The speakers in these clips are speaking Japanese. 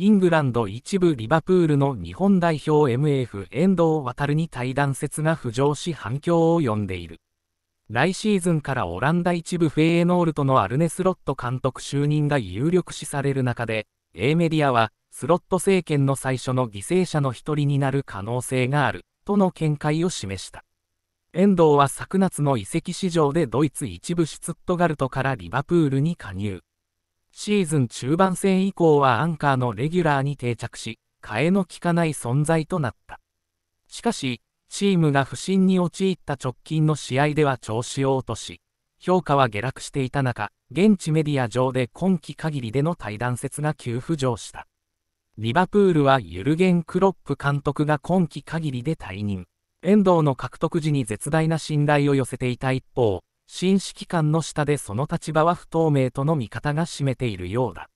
イングランド一部リバプールの日本代表 MF 遠藤航に対談説が浮上し反響を呼んでいる。来シーズンからオランダ一部フェーエノールトのアルネスロット監督就任が有力視される中で、A メディアは、スロット政権の最初の犠牲者の一人になる可能性がある、との見解を示した。遠藤は昨夏の移籍市場でドイツ一部シュツットガルトからリバプールに加入。シーズン中盤戦以降はアンカーのレギュラーに定着し、替えの利かない存在となった。しかし、チームが不振に陥った直近の試合では調子を落とし、評価は下落していた中、現地メディア上で今季限りでの対談説が急浮上した。リバプールはユルゲン・クロップ監督が今季限りで退任。遠藤の獲得時に絶大な信頼を寄せていた一方、新指揮官の下でその立場は不透明との見方が占めているようだ。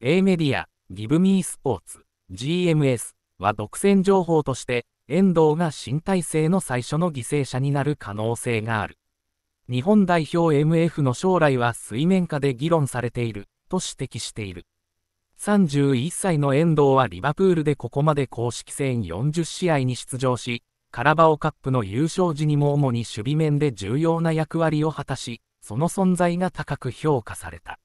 A メディア、Give Me ーツ、GMS は独占情報として、遠藤が新体制の最初の犠牲者になる可能性がある。日本代表 MF の将来は水面下で議論されている、と指摘している。31歳の遠藤はリバプールでここまで公式戦40試合に出場し、カラバオカップの優勝時にも主に守備面で重要な役割を果たし、その存在が高く評価された。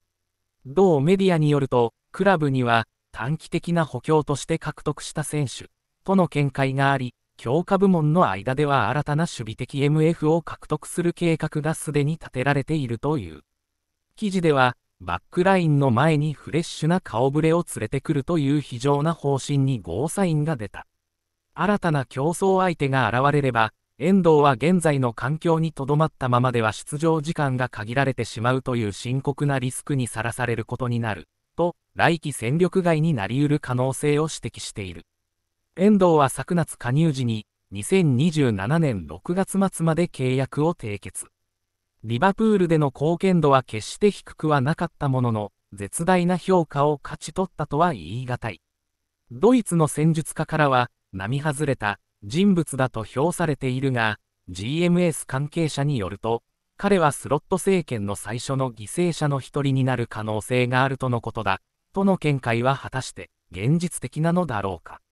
同メディアによると、クラブには短期的な補強として獲得した選手との見解があり、強化部門の間では新たな守備的 MF を獲得する計画がすでに立てられているという。記事では、バックラインの前にフレッシュな顔ぶれを連れてくるという非常な方針にゴーサインが出た。新たな競争相手が現れれば、遠藤は現在の環境にとどまったままでは出場時間が限られてしまうという深刻なリスクにさらされることになる、と、来季戦力外になり得る可能性を指摘している。遠藤は昨夏加入時に、2027年6月末まで契約を締結。リバプールでの貢献度は決して低くはなかったものの、絶大な評価を勝ち取ったとは言い難い。ドイツの戦術家からは、並外れた人物だと評されているが、GMS 関係者によると、彼はスロット政権の最初の犠牲者の一人になる可能性があるとのことだ、との見解は果たして現実的なのだろうか。